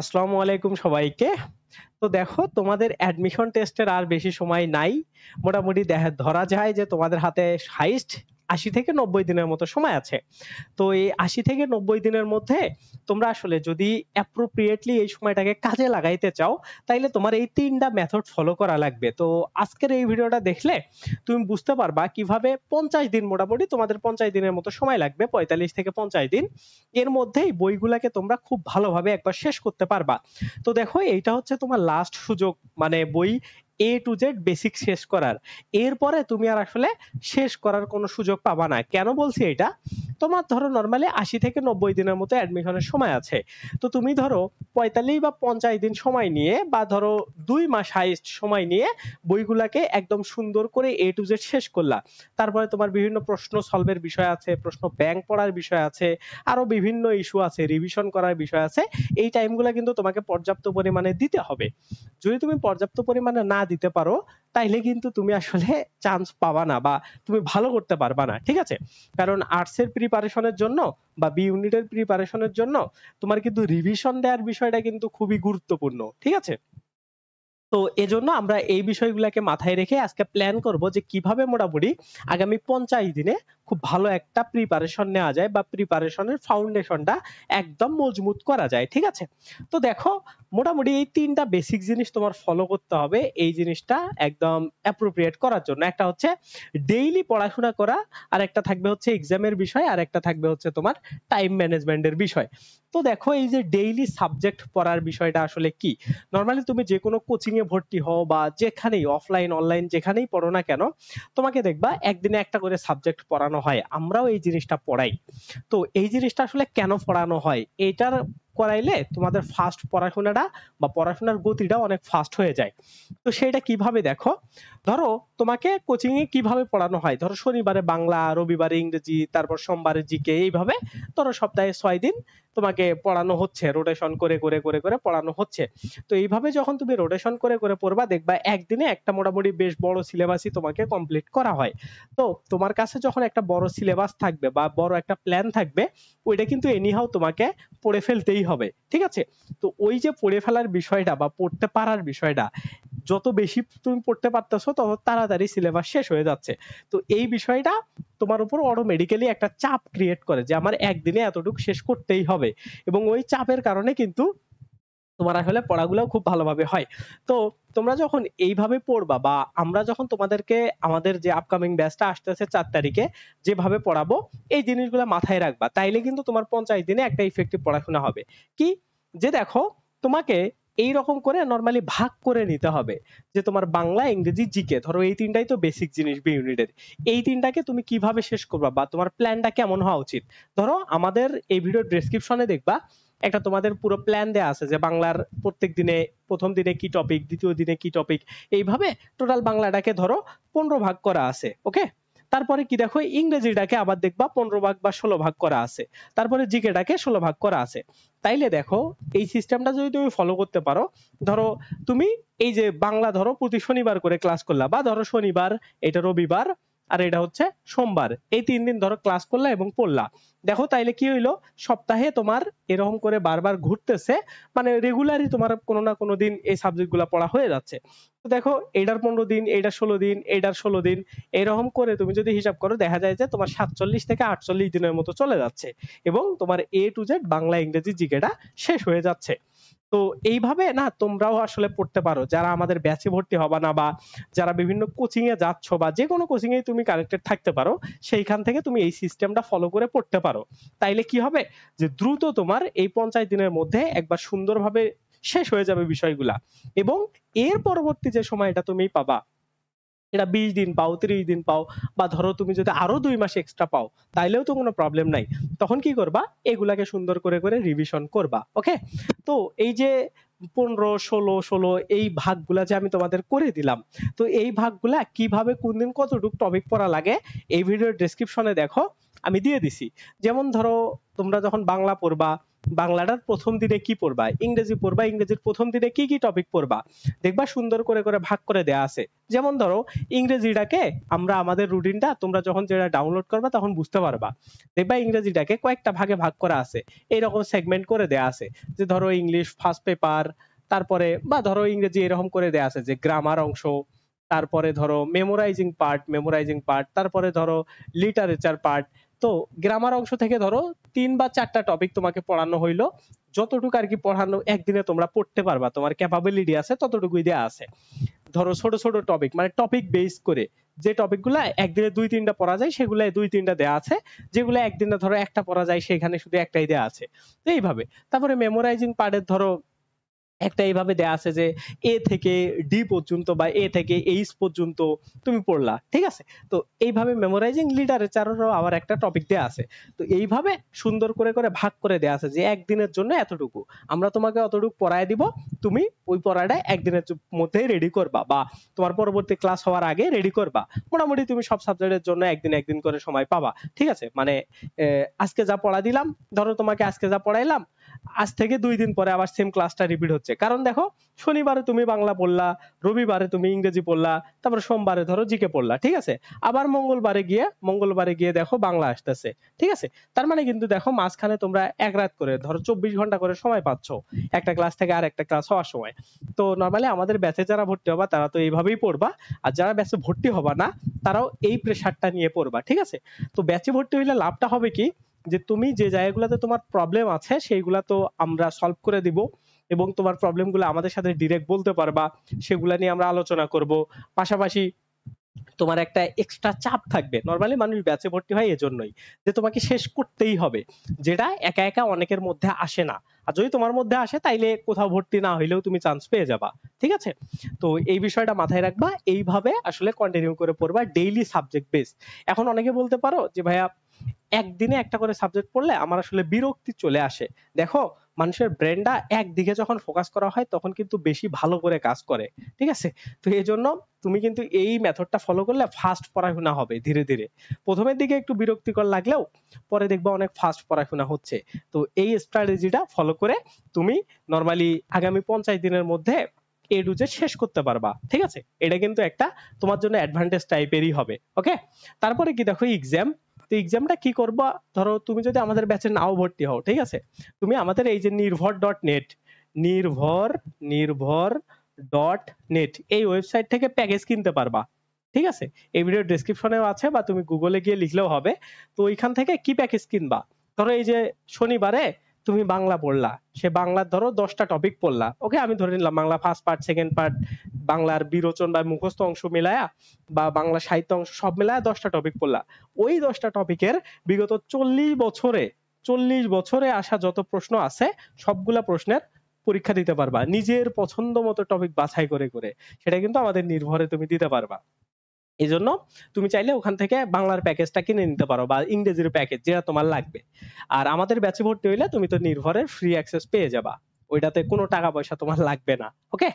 আসসালামু আলাইকুম সবাইকে তো দেখো তোমাদের অ্যাডমিশন টেস্টের আর বেশি সময় নাই মোটামুটি ধরা যায় যে তোমাদের হাতে হাইস্ট আশি থেকে নব্বই দিনের মতো সময় আছে তো এই আশি থেকে নব্বই দিনের মধ্যে তোমরা আসলে যদি অ্যাপ্রোপ্রিয়েটলি এই সময়টাকে কাজে লাগাইতে চাও তাইলে তোমার এই তিনটা মেথড ফলো করা লাগবে তো আজকের এই ভিডিওটা দেখলে তুমি বুঝতে পারবা কিভাবে পঞ্চাশ দিন মোটামুটি তোমাদের পঞ্চাশ দিনের মতো সময় লাগবে পঁয়তাল্লিশ থেকে পঞ্চাশ দিন এর মধ্যেই বইগুলাকে তোমরা খুব ভালোভাবে একবার শেষ করতে পারবা তো দেখো এইটা হচ্ছে তোমার লাস্ট সুযোগ মানে বই এ টু জেড বেসিক শেষ করার এরপরে তুমি আর আসলে শেষ করার কোনো সুযোগ পাবা না কেন বলছি এটা তোমার ধরো নর্মালি আশি থেকে নব্বই দিনের মতো অ্যাডমিশনের সময় আছে তো তুমি ধরো পঁয়তাল্লিশ বা পঞ্চাশ দিন সময় নিয়ে বা ধরো দুই মাস হাইস্ট সময় নিয়ে বইগুলাকে একদম সুন্দর করে এ টু জেড শেষ করলা তারপরে তোমার বিভিন্ন প্রশ্ন সলভের বিষয় আছে প্রশ্ন ব্যাংক পড়ার বিষয় আছে আরো বিভিন্ন ইস্যু আছে রিভিশন করার বিষয় আছে এই টাইমগুলো কিন্তু তোমাকে পর্যাপ্ত পরিমাণে দিতে হবে যদি তুমি পর্যাপ্ত পরিমাণে না দিতে পারো তাইলে কিন্তু তুমি আসলে চান্স পাবা না বা তুমি ভালো করতে পারবা না ঠিক আছে কারণ আর্টসের প্রিপারেশনের জন্য বা বি ইউনিটের প্রিপারেশনের জন্য তোমার কিন্তু রিভিশন দেওয়ার বিষয়টা কিন্তু খুবই গুরুত্বপূর্ণ ঠিক আছে তো এজন্য আমরা এই বিষয়গুলোকে মাথায় রেখে আজকে প্ল্যান করব যে কিভাবে মোটামুটি আগামী পঞ্চাশ দিনে খুব ভালো একটা প্রিপারেশন নেওয়া যায় বা প্রিপারেশনের ফাউন্ডেশনটা একদম মজবুত করা যায় ঠিক আছে তো দেখো মোটামুটি এই তিনটা বেসিক জিনিস তোমার ফলো করতে হবে এই জিনিসটা একদম অ্যাপ্রোপ্রিয়েট করার জন্য একটা হচ্ছে ডেইলি পড়াশোনা করা আর একটা থাকবে হচ্ছে এক্সামের বিষয় আর একটা থাকবে হচ্ছে তোমার টাইম ম্যানেজমেন্টের বিষয় তো দেখো এই যে ডেইলি সাবজেক্ট পড়ার বিষয়টা আসলে কি নরমালি তুমি যে কোনো কোচিং এ ভর্তি হও বা যেখানেই অফলাইন অনলাইন যেখানেই পড়ো না কেন তোমাকে দেখবা একদিনে একটা করে সাবজেক্ট পড়ানো হয় আমরাও এই জিনিসটা পড়াই তো এই জিনিসটা আসলে কেন পড়ানো হয় এটার করাইলে তোমাদের ফাস্ট পড়াশোনাটা বা পড়াশোনার গতিটা অনেক ফাস্ট হয়ে যায় তো সেটা কিভাবে দেখো ধরো তোমাকে কোচিং এ কিভাবে পড়ানো হয় ধরো শনিবারে বাংলা রবিবারে ইংরেজি তারপর সোমবারে জিকে এইভাবে ধরো সপ্তাহে ছয় দিন তোমাকে পড়ানো হচ্ছে রোটেশন করে করে করে করে পড়ানো হচ্ছে তো এইভাবে যখন তুমি রোটেশন করে করে পড়বা দেখবা একদিনে একটা মোটামুটি বেশ বড় সিলেবাসই তোমাকে কমপ্লিট করা হয় তো তোমার কাছে যখন একটা বড় সিলেবাস থাকবে বা বড় একটা প্ল্যান থাকবে ওইটা কিন্তু এনিহাও তোমাকে পড়ে ফেলতেই হবে ঠিক আছে তো ওই যে পড়ে ফেলার বিষয়টা বা পড়তে পারার বিষয়টা যত বেশি তুমি পড়তে পারতেছো তত তারা তাড়াতাড়ি সিলেবাস শেষ হয়ে যাচ্ছে তো এই বিষয়টা তোমার উপর অটোমেটিক্যালি একটা চাপ ক্রিয়েট করে যে আমার একদিনে এতটুকু শেষ করতেই হবে এবং ওই চাপের কারণে কিন্তু তোমার আসলে পড়াগুলো খুব ভালোভাবে হয় তো তোমরা যখন এইভাবে পড়বা বা আমরা যখন তোমাদেরকে আমাদের যে আপকামিং ব্যাচটা আসতেছে চার তারিখে যেভাবে পড়াবো এই জিনিসগুলো মাথায় রাখবা তাইলে কিন্তু তোমার পঞ্চাশ দিনে একটা ইফেক্টিভ পড়াশোনা হবে কি যে দেখো তোমাকে এই রকম করে নরমালি ভাগ করে নিতে হবে যে তোমার বাংলা ইংরেজি জিকে ধরো এই তিনটাই তো বেসিক জিনিস বি ইউনিটের এই তিনটাকে তুমি কিভাবে শেষ করবা বা তোমার প্ল্যানটা কেমন হওয়া উচিত ধরো আমাদের এই ভিডিও ডেসক্রিপশনে দেখবা একটা তোমাদের পুরো প্ল্যান দেয়া আছে যে বাংলার প্রত্যেক দিনে প্রথম দিনে কি টপিক দ্বিতীয় দিনে কি টপিক এইভাবে টোটাল বাংলাটাকে ধরো পনেরো ভাগ করা আছে ওকে তারপরে কি দেখো ইংরেজিটাকে আবার দেখবা পনেরো ভাগ বা ষোলো ভাগ করা আছে তারপরে জিকেটাকে ষোলো ভাগ করা আছে তাইলে দেখো এই সিস্টেমটা যদি তুমি ফলো করতে পারো ধরো তুমি এই যে বাংলা ধরো প্রতি শনিবার করে ক্লাস করলা বা ধরো শনিবার এটা রবিবার আর এটা হচ্ছে সোমবার এই তিন দিন ধরো ক্লাস করলা এবং পড়লা দেখো তাইলে কি হইলো সপ্তাহে তোমার এরকম করে বারবার ঘুরতেছে মানে রেগুলারই তোমার কোনো না কোনো দিন এই সাবজেক্টগুলো পড়া হয়ে যাচ্ছে দেখো এটার পনেরো দিন এটার ষোলো দিন এটার ষোলো দিন এরকম করে তুমি যদি হিসাব করো দেখা যায় যে তোমার সাতচল্লিশ থেকে আটচল্লিশ দিনের মতো চলে যাচ্ছে এবং তোমার এ টু জেড বাংলা ইংরেজি জিকেটা শেষ হয়ে যাচ্ছে তো এইভাবে না তোমরাও আসলে পড়তে পারো যারা আমাদের ব্যাচে ভর্তি হবা না বা যারা বিভিন্ন কোচিং এ যাচ্ছ বা যে কোনো কোচিং এ তুমি কানেক্টেড থাকতে পারো সেইখান থেকে তুমি এই সিস্টেমটা ফলো করে পড়তে পারো তাইলে কি হবে যে দ্রুত তোমার এই পঞ্চাশ দিনের মধ্যে একবার সুন্দরভাবে শেষ হয়ে যাবে বিষয়গুলা এবং এর পরবর্তী যে সময় এটা তুমি পাবা এটা বিশ দিন পাও ত্রিশ দিন পাও বা ধরো তুমি যদি আরো দুই মাস এক্সট্রা পাও তাইলেও তো কোনো প্রবলেম নাই তখন কি করবা এগুলাকে সুন্দর করে করে রিভিশন করবা ওকে তো এই যে পনেরো ষোলো ষোলো এই ভাগগুলা যে আমি তোমাদের করে দিলাম তো এই ভাগগুলা কিভাবে কোন দিন কতটুকু টপিক পড়া লাগে এই ভিডিওর ডেসক্রিপশনে দেখো আমি দিয়ে দিছি যেমন ধরো তোমরা যখন বাংলা পড়বা বাংলাটার প্রথম দিনে কি পড়বা ইংরেজি পড়বা ইংরেজির প্রথম দিনে কি কি টপিক পড়বা দেখবা সুন্দর করে করে ভাগ করে দেয়া আছে যেমন ধরো ইংরেজিটাকে আমরা আমাদের রুটিনটা তোমরা যখন যেটা ডাউনলোড করবা তখন বুঝতে পারবা দেখবা ইংরেজিটাকে কয়েকটা ভাগে ভাগ করা আছে এরকম সেগমেন্ট করে দেয়া আছে যে ধরো ইংলিশ ফার্স্ট পেপার তারপরে বা ধরো ইংরেজি এরকম করে দেয়া আছে যে গ্রামার অংশ তারপরে ধরো মেমোরাইজিং পার্ট মেমোরাইজিং পার্ট তারপরে ধরো লিটারেচার পার্ট তো গ্রামার অংশ থেকে ধরো তিন বা চারটা টপিক তোমাকে পড়ানো হইলো যতটুকু আর কি পড়ানো একদিনে তোমরা পড়তে পারবা তোমার ক্যাপাবিলিটি আছে ততটুকুই দেওয়া আছে ধরো ছোট ছোট টপিক মানে টপিক বেস করে যে গুলা একদিনে দুই তিনটা পড়া যায় সেগুলো দুই তিনটা দেওয়া আছে যেগুলো একদিনে ধরো একটা পড়া যায় সেখানে শুধু একটাই দেওয়া আছে এইভাবে তারপরে মেমোরাইজিং পার্টের ধরো একটা এইভাবে দেয়া আছে যে এ থেকে ডি পর্যন্ত বা এ থেকে এইচ পর্যন্ত তুমি পড়লা ঠিক আছে তো এইভাবে মেমোরাইজিং লিটারেচারেরও আবার একটা টপিক দেয়া আছে তো এইভাবে সুন্দর করে করে ভাগ করে দেয়া আছে যে একদিনের জন্য এতটুকু আমরা তোমাকে অতটুকু পড়ায় দিব তুমি ওই পড়াটা একদিনের মধ্যে রেডি করবা বা তোমার পরবর্তী ক্লাস হওয়ার আগে রেডি করবা মোটামুটি তুমি সব সাবজেক্টের জন্য একদিন একদিন করে সময় পাবা ঠিক আছে মানে আজকে যা পড়া দিলাম ধরো তোমাকে আজকে যা পড়াইলাম আজ থেকে দুই দিন পরে আবার সেম ক্লাসটা রিপিট হচ্ছে কারণ দেখো শনিবারে তুমি বাংলা পড়লা রবিবারে তুমি ইংরেজি পড়লা তারপর সোমবারে ধরো জিকে পড়লা ঠিক আছে আবার মঙ্গলবারে গিয়ে মঙ্গলবারে গিয়ে দেখো বাংলা আসতেছে ঠিক আছে তার মানে কিন্তু দেখো মাঝখানে তোমরা এক রাত করে ধরো চব্বিশ ঘন্টা করে সময় পাচ্ছ একটা ক্লাস থেকে আর একটা ক্লাস হওয়ার সময় তো নর্মালি আমাদের ব্যাচে যারা ভর্তি হবা তারা তো এইভাবেই পড়বা আর যারা ব্যাচে ভর্তি হবা না তারাও এই প্রেশারটা নিয়ে পড়বা ঠিক আছে তো ব্যাচে ভর্তি হইলে লাভটা হবে কি যে তুমি যে জায়গাগুলোতে তোমার প্রবলেম আছে সেইগুলা তো আমরা সলভ করে দিব এবং তোমার প্রবলেমগুলো আমাদের সাথে ডিরেক্ট বলতে পারবা সেগুলা নিয়ে আমরা আলোচনা করব পাশাপাশি তোমার একটা এক্সট্রা চাপ থাকবে নরমালি মানুষ ব্যাচে ভর্তি হয় এজন্যই যে তোমাকে শেষ করতেই হবে যেটা একা একা অনেকের মধ্যে আসে না আর যদি তোমার মধ্যে আসে তাইলে কোথাও ভর্তি না হইলেও তুমি চান্স পেয়ে যাবা ঠিক আছে তো এই বিষয়টা মাথায় রাখবা এইভাবে আসলে কন্টিনিউ করে পড়বা ডেইলি সাবজেক্ট বেস এখন অনেকে বলতে পারো যে ভাইয়া একদিনে একটা করে সাবজেক্ট পড়লে আমার আসলে বিরক্তি চলে আসে দেখো মানুষের ব্রেনটা একদিকে যখন ফোকাস করা হয় তখন কিন্তু বেশি ভালো করে কাজ করে ঠিক আছে তো এই জন্য তুমি কিন্তু এই মেথডটা ফলো করলে ফাস্ট পড়াশোনা হবে ধীরে ধীরে প্রথমের দিকে একটু বিরক্তিকর লাগলেও পরে দেখবা অনেক ফাস্ট পড়াশোনা হচ্ছে তো এই স্ট্র্যাটেজিটা ফলো করে তুমি নরমালি আগামী পঞ্চাশ দিনের মধ্যে এ টু জেড শেষ করতে পারবা ঠিক আছে এটা কিন্তু একটা তোমার জন্য অ্যাডভান্টেজ টাইপেরই হবে ওকে তারপরে কি দেখো এক্সাম তো এক্সামটা কি করবা ধরো তুমি যদি আমাদের ব্যাচে নাও ভর্তি হও ঠিক আছে তুমি আমাদের এই যে নির্ভর ডট নেট নির্ভর নির্ভর ডট নেট এই ওয়েবসাইট থেকে প্যাকেজ কিনতে পারবা ঠিক আছে এই ভিডিও ডেসক্রিপশনেও আছে বা তুমি গুগলে গিয়ে লিখলেও হবে তো ওইখান থেকে কি প্যাকেজ কিনবা ধরো এই যে শনিবারে তুমি বাংলা পড়লা সে বাংলা ধরো দশটা টপিক পড়লা ওকে আমি ধরে নিলাম Bangla first part second part বাংলার বিরোচন বা মুখস্থ অংশ মিলায়া বা বাংলা সাহিত্য অংশ সব মিলায়া দশটা টপিক পড়লা ওই দশটা টপিকের বিগত চল্লিশ বছরে চল্লিশ বছরে আসা যত প্রশ্ন আছে সবগুলা প্রশ্নের পরীক্ষা দিতে পারবা নিজের পছন্দ মতো টপিক বাছাই করে করে সেটা কিন্তু আমাদের নির্ভরে তুমি দিতে পারবা এই জন্য তুমি চাইলে ওখান থেকে বাংলার প্যাকেজটা কিনে নিতে পারো বা ইংরেজির প্যাকেজ যেটা তোমার লাগবে আর আমাদের ব্যাচে ভর্তি হইলে তুমি তো নির্ভরের ফ্রি অ্যাক্সেস পেয়ে যাবা ওইটাতে কোনো টাকা পয়সা তোমার লাগবে না ওকে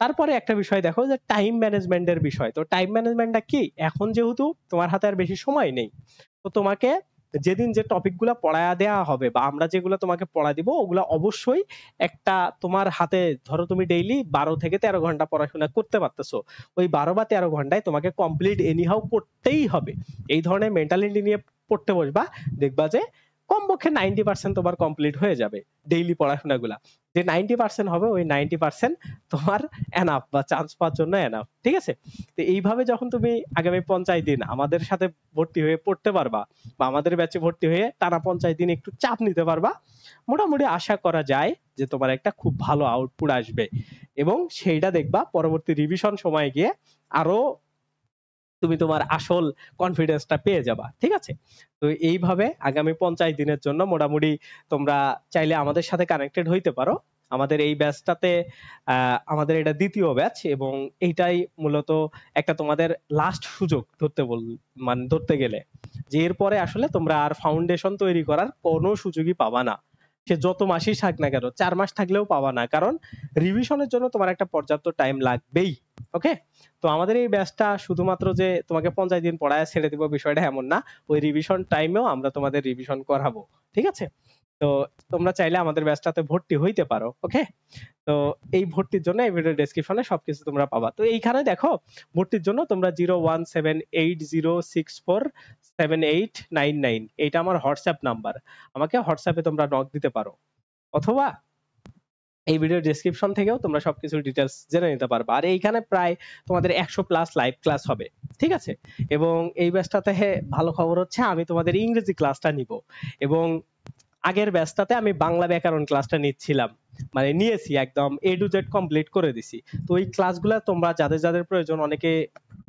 তারপরে একটা বিষয় দেখো যে টাইম ম্যানেজমেন্টের বিষয় তো টাইম ম্যানেজমেন্টটা কি এখন যেহেতু তোমার হাতে আর বেশি সময় নেই তো তোমাকে যেদিন যে টপিকগুলো পড়ায়া দেয়া হবে বা আমরা যেগুলো তোমাকে পড়া দিব ওগুলো অবশ্যই একটা তোমার হাতে ধরো তুমি ডেইলি বারো থেকে তেরো ঘন্টা পড়াশোনা করতে পারতেছো ওই বারো বা তেরো ঘন্টায় তোমাকে কমপ্লিট এনিহাও করতেই হবে এই ধরনের মেন্টালিটি নিয়ে পড়তে বসবা দেখবা যে কমপক্ষে নাইনটি পার্সেন্ট তোমার কমপ্লিট হয়ে যাবে ডেইলি পড়াশোনা গুলা যে নাইনটি পার্সেন্ট হবে ওই নাইনটি পার্সেন্ট তোমার এনাফ বা চান্স পাওয়ার জন্য এনাফ ঠিক আছে তো এইভাবে যখন তুমি আগামী পঞ্চাশ দিন আমাদের সাথে ভর্তি হয়ে পড়তে পারবা বা আমাদের ব্যাচে ভর্তি হয়ে টানা পঞ্চাশ দিন একটু চাপ নিতে পারবা মোটামুটি আশা করা যায় যে তোমার একটা খুব ভালো আউটপুট আসবে এবং সেইটা দেখবা পরবর্তী রিভিশন সময় গিয়ে আরো তুমি তোমার আসল কনফিডেন্সটা পেয়ে যাবা ঠিক আছে তো এইভাবে আগামী পঞ্চাশ দিনের জন্য মোটামুটি তোমরা চাইলে আমাদের সাথে কানেক্টেড হইতে পারো আমাদের এই ব্যাচটাতে আমাদের এটা দ্বিতীয় ব্যাচ এবং এইটাই মূলত একটা তোমাদের লাস্ট সুযোগ ধরতে বল মানে ধরতে গেলে যে এরপরে আসলে তোমরা আর ফাউন্ডেশন তৈরি করার কোনো সুযোগই পাবা না সে যত মাসই থাক না কেন চার মাস থাকলেও পাওয়া না কারণ রিভিশনের জন্য তোমার একটা পর্যাপ্ত টাইম লাগবেই ওকে তো আমাদের এই ব্যাচটা শুধুমাত্র যে তোমাকে পঞ্চাশ দিন পড়ায় ছেড়ে দেবো বিষয়টা এমন না ওই রিভিশন টাইমেও আমরা তোমাদের রিভিশন করাবো ঠিক আছে তো তোমরা চাইলে আমাদের ব্যাচটাতে ভর্তি হইতে পারো ওকে তো এই ভর্তির জন্য এই ভিডিও ডেসক্রিপশনে সবকিছু তোমরা পাবা তো এইখানে দেখো ভর্তির জন্য তোমরা zero one seven eight zero six four seven eight nine nine এইটা আমার হোয়াটসঅ্যাপ নাম্বার আমাকে হোয়াটসঅ্যাপে তোমরা নক দিতে পারো অথবা এই ভিডিও ডিসক্রিপশন থেকেও তোমরা সবকিছুর ডিটেলস জেনে নিতে পারবে আর এইখানে প্রায় তোমাদের একশো প্লাস লাইভ ক্লাস হবে ঠিক আছে এবং এই ব্যাচটাতে ভালো খবর হচ্ছে আমি তোমাদের ইংরেজি ক্লাসটা নিব এবং আগের ব্যাচটাতে আমি বাংলা ব্যাকরণ ক্লাসটা নিচ্ছিলাম মানে নিয়েছি একদম এ টু জেড কমপ্লিট করে দিছি তো ওই ক্লাসগুলো তোমরা যাদের যাদের প্রয়োজন অনেকে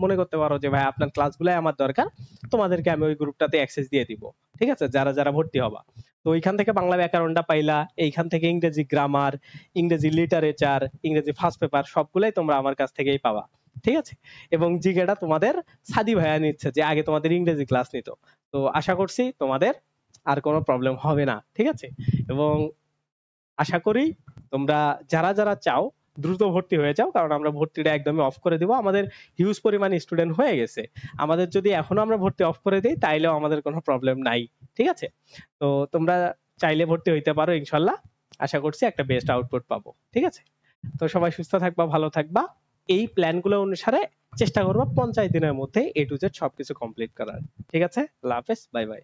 মনে করতে পারো যে ভাই আপনার ক্লাসগুলো আমার দরকার তোমাদেরকে আমি ওই গ্রুপটাতে অ্যাক্সেস দিয়ে দিব ঠিক আছে যারা যারা ভর্তি হবা তো ওইখান থেকে বাংলা ব্যাকরণটা পাইলা এইখান থেকে ইংরেজি গ্রামার ইংরেজি লিটারেচার ইংরেজি ফার্স্ট পেপার সবগুলাই তোমরা আমার কাছ থেকেই পাবা ঠিক আছে এবং জিকেটা তোমাদের সাদি ভাইয়া নিচ্ছে যে আগে তোমাদের ইংরেজি ক্লাস নিত তো আশা করছি তোমাদের আর কোনো প্রবলেম হবে না ঠিক আছে এবং আশা করি তোমরা যারা যারা চাও দ্রুত ভর্তি হয়ে যাও কারণ আমরা ভর্তিটা একদমই অফ করে দিব আমাদের হিউজ পরিমাণ স্টুডেন্ট হয়ে গেছে আমাদের যদি এখনো আমরা ভর্তি অফ করে দিই তাইলেও আমাদের কোনো প্রবলেম নাই ঠিক আছে তো তোমরা চাইলে ভর্তি হইতে পারো ইনশাল্লাহ আশা করছি একটা বেস্ট আউটপুট পাবো ঠিক আছে তো সবাই সুস্থ থাকবা ভালো থাকবা এই প্ল্যানগুলো অনুসারে চেষ্টা করবা পঞ্চাশ দিনের মধ্যে এ টু জেড সবকিছু কমপ্লিট করার ঠিক আছে আল্লাহ হাফেজ বাই বাই